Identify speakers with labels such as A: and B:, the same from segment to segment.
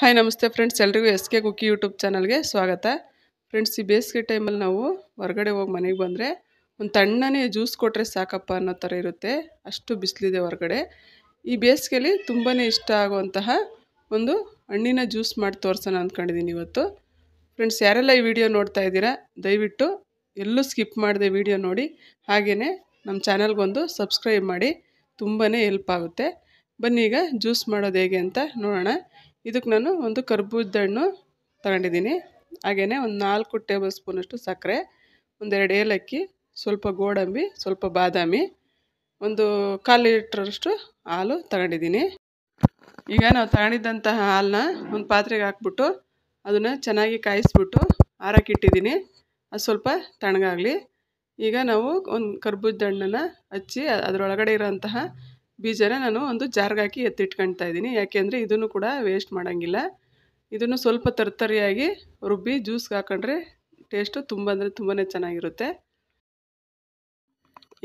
A: hi ನಮಸ್ತೆ friends ಎಲ್ರಿಗೂ S K ಕುಕ್ಕಿ YouTube ಚಾನಲ್ಗೆ ಸ್ವಾಗತ ಫ್ರೆಂಡ್ಸ್ ಈ ಬೇಸಿಗೆ ಟೈಮಲ್ಲಿ ನಾವು ಹೊರಗಡೆ ಹೋಗಿ ಮನೆಗೆ ಬಂದರೆ ಒಂದು ತಣ್ಣನೇ ಜ್ಯೂಸ್ ಕೊಟ್ಟರೆ ಸಾಕಪ್ಪ ಅನ್ನೋ ಥರ ಇರುತ್ತೆ ಅಷ್ಟು ಬಿಸಿಲಿದೆ ಹೊರಗಡೆ ಈ ಬೇಸಿಗೆಯಲ್ಲಿ ತುಂಬಾ ಇಷ್ಟ ಆಗುವಂತಹ ಒಂದು ಹಣ್ಣಿನ ಜ್ಯೂಸ್ ಮಾಡಿ ತೋರಿಸೋಣ ಅಂದ್ಕೊಂಡಿದ್ದೀನಿ ಇವತ್ತು ಫ್ರೆಂಡ್ಸ್ ಯಾರೆಲ್ಲ ಈ ವಿಡಿಯೋ ನೋಡ್ತಾ ಇದ್ದೀರಾ ದಯವಿಟ್ಟು ಎಲ್ಲೂ ಸ್ಕಿಪ್ ಮಾಡಿದೆ ವಿಡಿಯೋ ನೋಡಿ ಹಾಗೆಯೇ ನಮ್ಮ ಚಾನಲ್ಗೊಂದು ಸಬ್ಸ್ಕ್ರೈಬ್ ಮಾಡಿ ತುಂಬಾ ಹೆಲ್ಪ್ ಆಗುತ್ತೆ ಬನ್ನಿ ಈಗ ಜ್ಯೂಸ್ ಮಾಡೋದು ಹೇಗೆ ಅಂತ ನೋಡೋಣ ಇದಕ್ಕೆ ನಾನು ಒಂದು ಕರ್ಬೂಜದ ಹಣ್ಣು ತಗೊಂಡಿದ್ದೀನಿ ಹಾಗೆಯೇ ಒಂದು ನಾಲ್ಕು ಟೇಬಲ್ ಸ್ಪೂನಷ್ಟು ಸಕ್ಕರೆ ಒಂದೆರಡು ಏಲಕ್ಕಿ ಸ್ವಲ್ಪ ಗೋಡಂಬಿ ಸ್ವಲ್ಪ ಬಾದಾಮಿ ಒಂದು ಕಾಲು ಲೀಟ್ರಷ್ಟು ಹಾಲು ತಗೊಂಡಿದ್ದೀನಿ ಈಗ ನಾವು ತಗೊಂಡಿದ್ದಂತಹ ಹಾಲನ್ನ ಒಂದು ಪಾತ್ರೆಗೆ ಹಾಕ್ಬಿಟ್ಟು ಅದನ್ನು ಚೆನ್ನಾಗಿ ಕಾಯಿಸ್ಬಿಟ್ಟು ಹಾರಕ್ಕಿಟ್ಟಿದ್ದೀನಿ ಅದು ಸ್ವಲ್ಪ ತಣ್ಣಗಾಗಲಿ ಈಗ ನಾವು ಒಂದು ಕರ್ಬೂಜದ ಹಣ್ಣನ್ನು ಹಚ್ಚಿ ಅದರೊಳಗಡೆ ಇರೋಂತಹ ಬೀಜನ ನಾನು ಒಂದು ಜಾರ್ಗೆ ಹಾಕಿ ಎತ್ತಿಟ್ಕೊಳ್ತಾ ಇದ್ದೀನಿ ಯಾಕೆಂದರೆ ಇದನ್ನು ಕೂಡ ವೇಸ್ಟ್ ಮಾಡೋಂಗಿಲ್ಲ ಇದನ್ನು ಸ್ವಲ್ಪ ತರತರಿಯಾಗಿ ರುಬ್ಬಿ ಜ್ಯೂಸ್ಗೆ ಹಾಕೊಂಡ್ರೆ ಟೇಸ್ಟು ತುಂಬ ಅಂದರೆ ತುಂಬಾ ಚೆನ್ನಾಗಿರುತ್ತೆ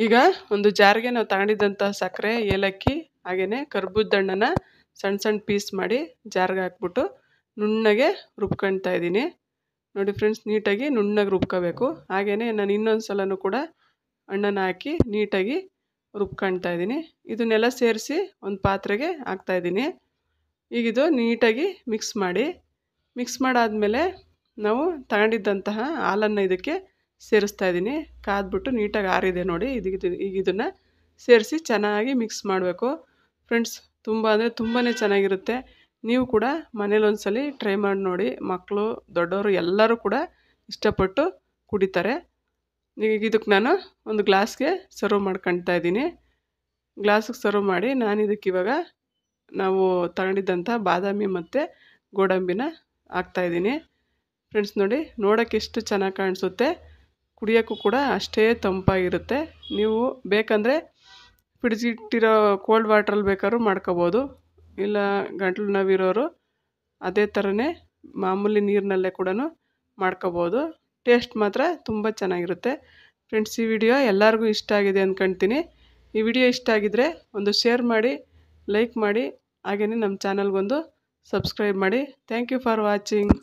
A: ಈಗ ಒಂದು ಜಾರಿಗೆ ನಾವು ತಗೊಂಡಿದ್ದಂಥ ಸಕ್ಕರೆ ಏಲಕ್ಕಿ ಹಾಗೆಯೇ ಕರ್ಬೂದಣ್ಣನ ಸಣ್ಣ ಸಣ್ಣ ಪೀಸ್ ಮಾಡಿ ಜಾರ್ಗೆ ಹಾಕ್ಬಿಟ್ಟು ನುಣ್ಣಗೆ ರುಬ್ಕೊಳ್ತಾ ಇದ್ದೀನಿ ನೋಡಿ ಫ್ರೆಂಡ್ಸ್ ನೀಟಾಗಿ ನುಣ್ಣಗೆ ರುಬ್ಕೋಬೇಕು ಹಾಗೆಯೇ ನಾನು ಇನ್ನೊಂದು ಸಲನೂ ಕೂಡ ಹಣ್ಣನ್ನು ಹಾಕಿ ನೀಟಾಗಿ ರುಬ್ಕೊಳ್ತಾ ಇದ್ದೀನಿ ಇದನ್ನೆಲ್ಲ ಸೇರಿಸಿ ಒಂದು ಪಾತ್ರೆಗೆ ಹಾಕ್ತಾಯಿದ್ದೀನಿ ಈಗಿದು ನೀಟಾಗಿ ಮಿಕ್ಸ್ ಮಾಡಿ ಮಿಕ್ಸ್ ಮಾಡಾದಮೇಲೆ ನಾವು ತಗೊಂಡಿದ್ದಂತಹ ಹಾಲನ್ನು ಇದಕ್ಕೆ ಸೇರಿಸ್ತಾ ಇದ್ದೀನಿ ಕಾದ್ಬಿಟ್ಟು ನೀಟಾಗಿ ಆರಿದೆ ನೋಡಿ ಇದು ಈಗ ಇದನ್ನು ಸೇರಿಸಿ ಚೆನ್ನಾಗಿ ಮಿಕ್ಸ್ ಮಾಡಬೇಕು ಫ್ರೆಂಡ್ಸ್ ತುಂಬ ಅಂದರೆ ತುಂಬಾ ಚೆನ್ನಾಗಿರುತ್ತೆ ನೀವು ಕೂಡ ಮನೇಲಿ ಒಂದ್ಸಲಿ ಟ್ರೈ ಮಾಡಿ ನೋಡಿ ಮಕ್ಕಳು ದೊಡ್ಡವರು ಎಲ್ಲರೂ ಕೂಡ ಇಷ್ಟಪಟ್ಟು ಕುಡಿತಾರೆ ಇದಕ್ಕೆ ನಾನು ಒಂದು ಗ್ಲಾಸ್ಗೆ ಸರ್ವ್ ಮಾಡ್ಕೊಳ್ತಾ ಇದ್ದೀನಿ ಗ್ಲಾಸಿಗೆ ಸರ್ವ್ ಮಾಡಿ ನಾನು ಇದಕ್ಕೆ ಇವಾಗ ನಾವು ತಗೊಂಡಿದ್ದಂಥ ಬಾದಾಮಿ ಮತ್ತು ಗೋಡಂಬಿನ ಹಾಕ್ತಾಯಿದ್ದೀನಿ ಫ್ರೆಂಡ್ಸ್ ನೋಡಿ ನೋಡೋಕ್ಕೆ ಎಷ್ಟು ಚೆನ್ನಾಗಿ ಕಾಣಿಸುತ್ತೆ ಕುಡಿಯೋಕ್ಕೂ ಕೂಡ ಅಷ್ಟೇ ತಂಪಾಗಿರುತ್ತೆ ನೀವು ಬೇಕಂದರೆ ಇಟ್ಟಿರೋ ಕೋಲ್ಡ್ ವಾಟ್ರಲ್ಲಿ ಬೇಕಾದ್ರೂ ಮಾಡ್ಕೋಬೋದು ಇಲ್ಲ ಗಂಟ್ಲು ನೋವಿರೋರು ಅದೇ ಥರನೇ ಮಾಮೂಲಿ ನೀರಿನಲ್ಲೇ ಕೂಡ ಮಾಡ್ಕೋಬೋದು ಟೇಸ್ಟ್ ಮಾತ್ರ ತುಂಬ ಚೆನ್ನಾಗಿರುತ್ತೆ ಫ್ರೆಂಡ್ಸ್ ಈ ವಿಡಿಯೋ ಎಲ್ಲರಿಗೂ ಇಷ್ಟ ಆಗಿದೆ ಅಂದ್ಕೊಳ್ತೀನಿ ಈ ವಿಡಿಯೋ ಇಷ್ಟ ಆಗಿದ್ದರೆ ಒಂದು ಶೇರ್ ಮಾಡಿ ಲೈಕ್ ಮಾಡಿ ಹಾಗೆಯೇ ನಮ್ಮ ಚಾನಲ್ಗೊಂದು ಸಬ್ಸ್ಕ್ರೈಬ್ ಮಾಡಿ ಥ್ಯಾಂಕ್ ಯು ಫಾರ್ ವಾಚಿಂಗ್